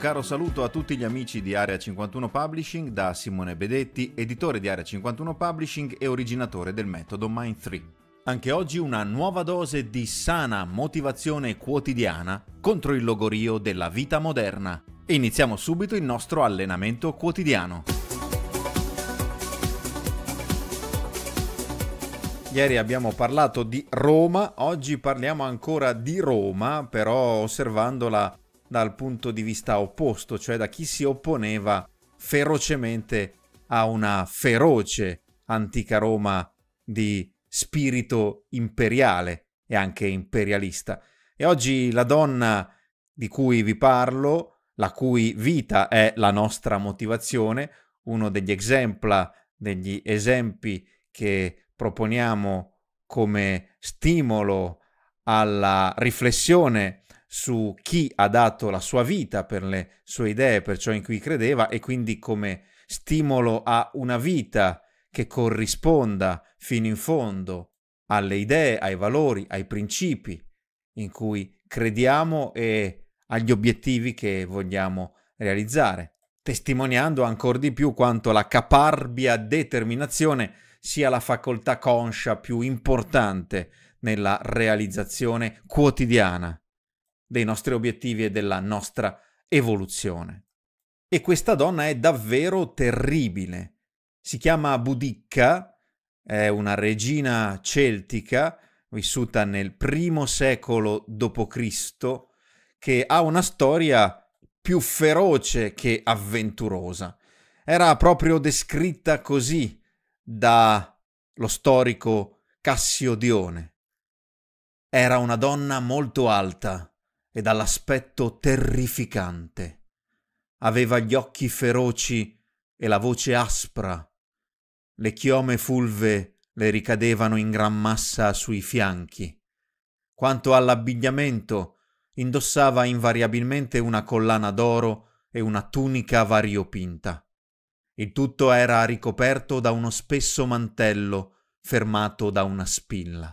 caro saluto a tutti gli amici di Area 51 Publishing da Simone Bedetti, editore di Area 51 Publishing e originatore del metodo Mind 3. Anche oggi una nuova dose di sana motivazione quotidiana contro il logorio della vita moderna. iniziamo subito il nostro allenamento quotidiano. Ieri abbiamo parlato di Roma, oggi parliamo ancora di Roma, però osservandola dal punto di vista opposto, cioè da chi si opponeva ferocemente a una feroce antica Roma di spirito imperiale e anche imperialista. E oggi la donna di cui vi parlo, la cui vita è la nostra motivazione, uno degli exempla, degli esempi che proponiamo come stimolo alla riflessione su chi ha dato la sua vita per le sue idee, per ciò in cui credeva e quindi come stimolo a una vita che corrisponda fino in fondo alle idee, ai valori, ai principi in cui crediamo e agli obiettivi che vogliamo realizzare, testimoniando ancora di più quanto la caparbia determinazione sia la facoltà conscia più importante nella realizzazione quotidiana dei nostri obiettivi e della nostra evoluzione. E questa donna è davvero terribile. Si chiama Budicca, è una regina celtica vissuta nel primo secolo d.C., che ha una storia più feroce che avventurosa. Era proprio descritta così dallo storico Cassiodione. Era una donna molto alta, e dall'aspetto terrificante. Aveva gli occhi feroci e la voce aspra. Le chiome fulve le ricadevano in gran massa sui fianchi. Quanto all'abbigliamento, indossava invariabilmente una collana d'oro e una tunica variopinta. Il tutto era ricoperto da uno spesso mantello fermato da una spilla.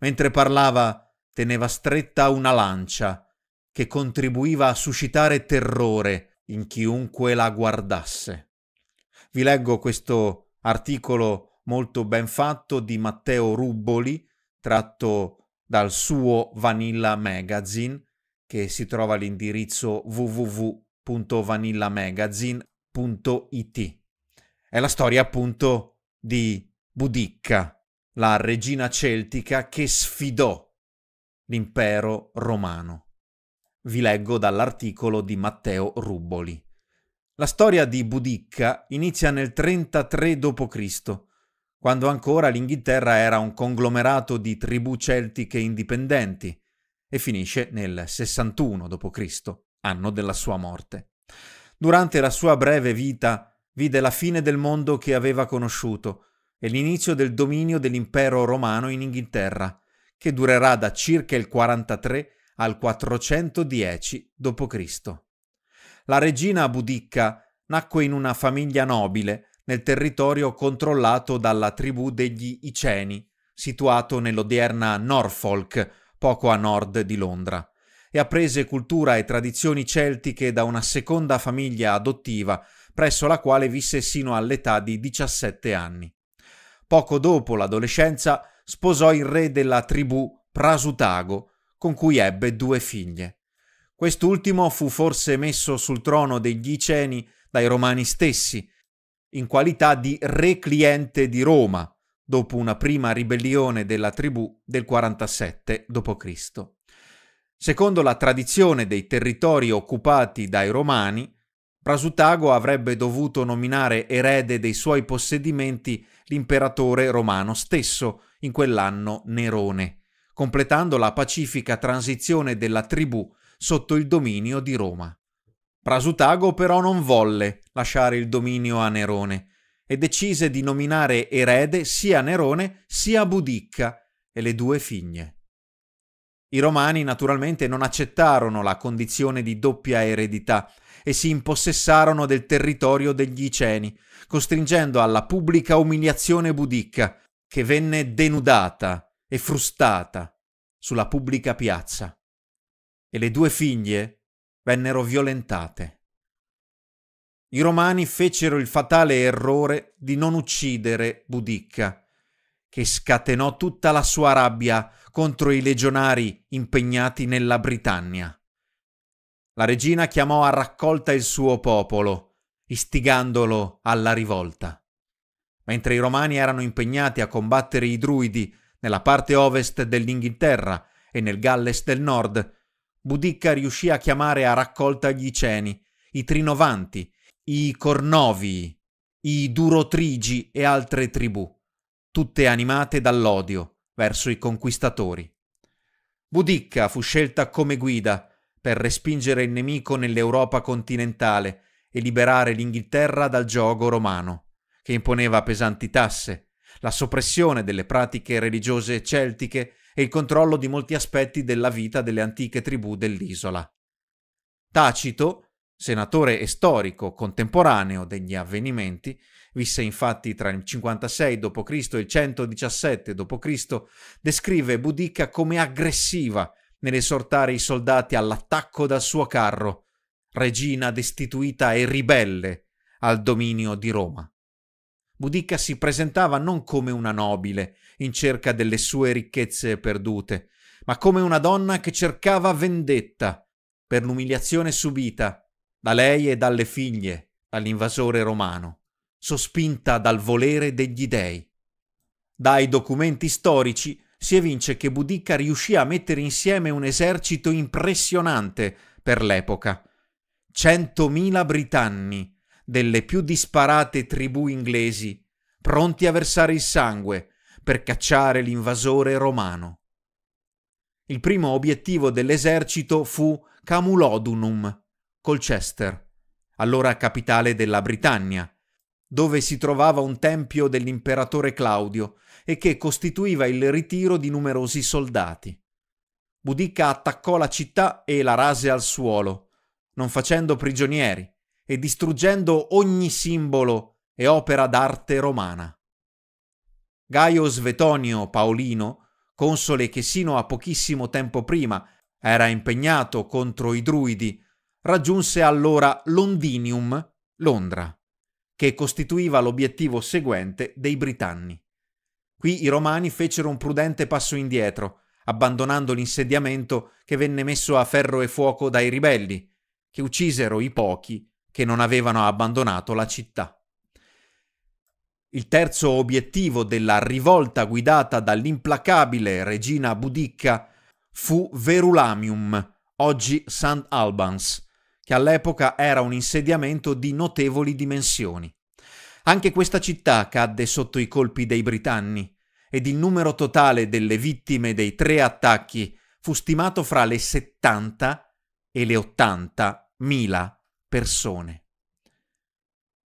Mentre parlava, teneva stretta una lancia che contribuiva a suscitare terrore in chiunque la guardasse. Vi leggo questo articolo molto ben fatto di Matteo Rubboli, tratto dal suo Vanilla Magazine, che si trova all'indirizzo www.vanillamagazine.it. È la storia appunto di Budicca, la regina celtica che sfidò l'impero romano. Vi leggo dall'articolo di Matteo Rubboli. La storia di Budicca inizia nel 33 d.C., quando ancora l'Inghilterra era un conglomerato di tribù celtiche indipendenti, e finisce nel 61 d.C., anno della sua morte. Durante la sua breve vita vide la fine del mondo che aveva conosciuto e l'inizio del dominio dell'impero romano in Inghilterra, che durerà da circa il 43 al 410 d.C. La regina Budicca nacque in una famiglia nobile nel territorio controllato dalla tribù degli Iceni, situato nell'odierna Norfolk, poco a nord di Londra, e apprese cultura e tradizioni celtiche da una seconda famiglia adottiva, presso la quale visse sino all'età di 17 anni. Poco dopo l'adolescenza sposò il re della tribù Prasutago, con cui ebbe due figlie. Quest'ultimo fu forse messo sul trono degli Iceni dai Romani stessi, in qualità di re cliente di Roma, dopo una prima ribellione della tribù del 47 d.C. Secondo la tradizione dei territori occupati dai Romani, Prasutago avrebbe dovuto nominare erede dei suoi possedimenti l'imperatore romano stesso, in quell'anno Nerone, completando la pacifica transizione della tribù sotto il dominio di Roma. Prasutago però non volle lasciare il dominio a Nerone e decise di nominare erede sia Nerone sia Budicca e le due figlie. I romani naturalmente non accettarono la condizione di doppia eredità e si impossessarono del territorio degli Iceni, costringendo alla pubblica umiliazione budicca, che venne denudata e frustata sulla pubblica piazza. E le due figlie vennero violentate. I romani fecero il fatale errore di non uccidere Budicca, che scatenò tutta la sua rabbia contro i legionari impegnati nella Britannia. La regina chiamò a raccolta il suo popolo, istigandolo alla rivolta. Mentre i romani erano impegnati a combattere i druidi nella parte ovest dell'Inghilterra e nel Galles del nord, Budicca riuscì a chiamare a raccolta gli Iceni, i Trinovanti, i Cornovii, i Durotrigi e altre tribù, tutte animate dall'odio verso i conquistatori. Budicca fu scelta come guida per respingere il nemico nell'Europa continentale e liberare l'Inghilterra dal giogo romano, che imponeva pesanti tasse, la soppressione delle pratiche religiose celtiche e il controllo di molti aspetti della vita delle antiche tribù dell'isola. Tacito, senatore e storico contemporaneo degli avvenimenti, visse infatti tra il 56 d.C. e il 117 d.C., descrive Budica come aggressiva nell'esortare i soldati all'attacco dal suo carro, regina destituita e ribelle al dominio di Roma. Boudica si presentava non come una nobile in cerca delle sue ricchezze perdute, ma come una donna che cercava vendetta per l'umiliazione subita da lei e dalle figlie dall'invasore romano, sospinta dal volere degli dei. Dai documenti storici si evince che Boudica riuscì a mettere insieme un esercito impressionante per l'epoca. 100.000 britanni delle più disparate tribù inglesi, pronti a versare il sangue per cacciare l'invasore romano. Il primo obiettivo dell'esercito fu Camulodunum, Colchester, allora capitale della Britannia, dove si trovava un tempio dell'imperatore Claudio e che costituiva il ritiro di numerosi soldati. Budica attaccò la città e la rase al suolo, non facendo prigionieri e distruggendo ogni simbolo e opera d'arte romana. Gaio Svetonio Paolino, console che sino a pochissimo tempo prima era impegnato contro i druidi, raggiunse allora Londinium, Londra che costituiva l'obiettivo seguente dei Britanni. Qui i Romani fecero un prudente passo indietro, abbandonando l'insediamento che venne messo a ferro e fuoco dai ribelli, che uccisero i pochi che non avevano abbandonato la città. Il terzo obiettivo della rivolta guidata dall'implacabile regina Budicca fu Verulamium, oggi St. Albans, che all'epoca era un insediamento di notevoli dimensioni. Anche questa città cadde sotto i colpi dei britanni ed il numero totale delle vittime dei tre attacchi fu stimato fra le 70 e le 80 mila persone.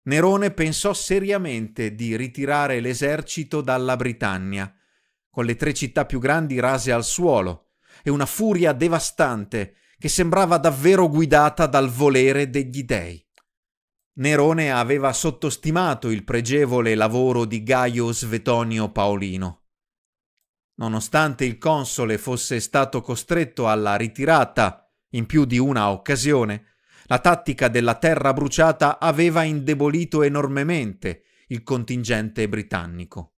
Nerone pensò seriamente di ritirare l'esercito dalla Britannia, con le tre città più grandi rase al suolo e una furia devastante che sembrava davvero guidata dal volere degli dei. Nerone aveva sottostimato il pregevole lavoro di Gaio Svetonio Paolino. Nonostante il console fosse stato costretto alla ritirata in più di una occasione, la tattica della terra bruciata aveva indebolito enormemente il contingente britannico.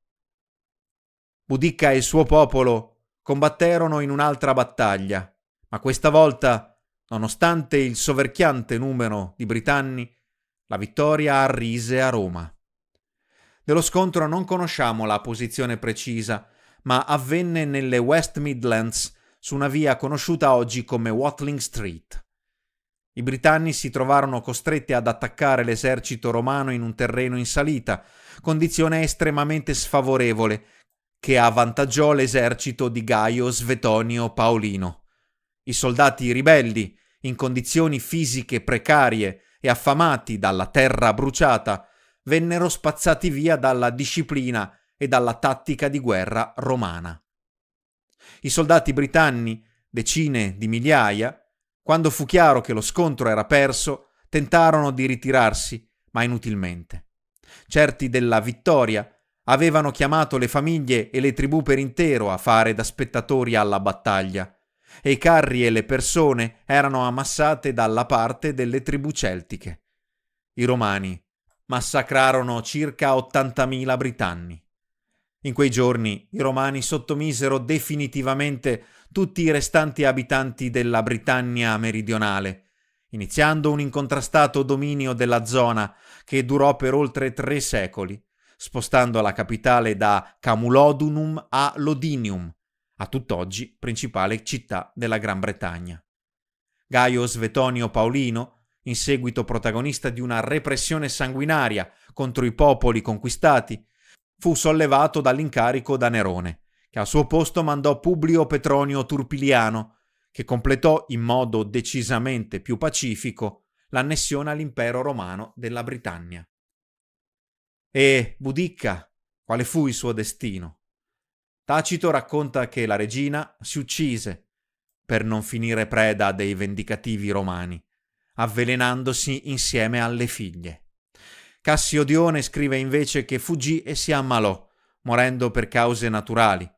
Budicca e il suo popolo combatterono in un'altra battaglia, ma questa volta, nonostante il soverchiante numero di britanni, la vittoria arrise a Roma. Dello scontro non conosciamo la posizione precisa, ma avvenne nelle West Midlands su una via conosciuta oggi come Watling Street. I britanni si trovarono costretti ad attaccare l'esercito romano in un terreno in salita, condizione estremamente sfavorevole che avvantaggiò l'esercito di Gaio Svetonio Paolino. I soldati ribelli, in condizioni fisiche precarie e affamati dalla terra bruciata, vennero spazzati via dalla disciplina e dalla tattica di guerra romana. I soldati britanni, decine di migliaia, quando fu chiaro che lo scontro era perso, tentarono di ritirarsi, ma inutilmente. Certi della vittoria, avevano chiamato le famiglie e le tribù per intero a fare da spettatori alla battaglia, e i carri e le persone erano ammassate dalla parte delle tribù celtiche. I romani massacrarono circa 80.000 britanni. In quei giorni i romani sottomisero definitivamente tutti i restanti abitanti della Britannia meridionale, iniziando un incontrastato dominio della zona che durò per oltre tre secoli, spostando la capitale da Camulodunum a Lodinium, a tutt'oggi principale città della Gran Bretagna. Gaio Svetonio Paolino, in seguito protagonista di una repressione sanguinaria contro i popoli conquistati, fu sollevato dall'incarico da Nerone, che a suo posto mandò Publio Petronio Turpiliano, che completò in modo decisamente più pacifico l'annessione all'impero romano della Britannia. E Budicca, quale fu il suo destino? Tacito racconta che la regina si uccise per non finire preda dei vendicativi romani, avvelenandosi insieme alle figlie. Cassiodione scrive invece che fuggì e si ammalò, morendo per cause naturali,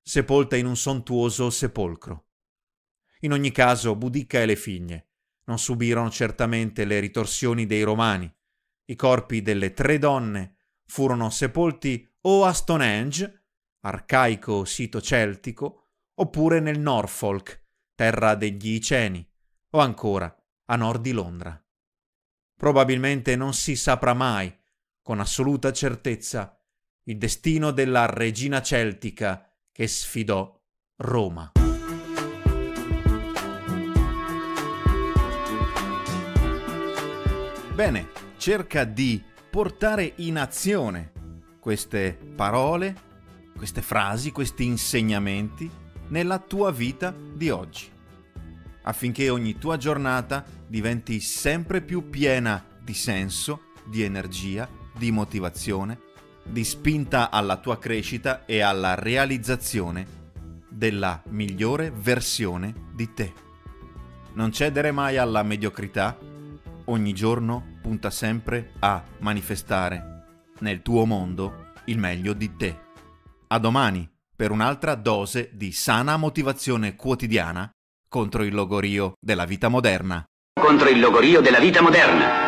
sepolta in un sontuoso sepolcro. In ogni caso, Budicca e le figlie non subirono certamente le ritorsioni dei romani. I corpi delle tre donne furono sepolti o a Stonehenge arcaico sito celtico, oppure nel Norfolk, terra degli Iceni, o ancora a nord di Londra. Probabilmente non si saprà mai, con assoluta certezza, il destino della regina celtica che sfidò Roma. Bene, cerca di portare in azione queste parole queste frasi, questi insegnamenti nella tua vita di oggi, affinché ogni tua giornata diventi sempre più piena di senso, di energia, di motivazione, di spinta alla tua crescita e alla realizzazione della migliore versione di te. Non cedere mai alla mediocrità, ogni giorno punta sempre a manifestare nel tuo mondo il meglio di te. A domani per un'altra dose di sana motivazione quotidiana contro il logorio della vita moderna. Contro il logorio della vita moderna.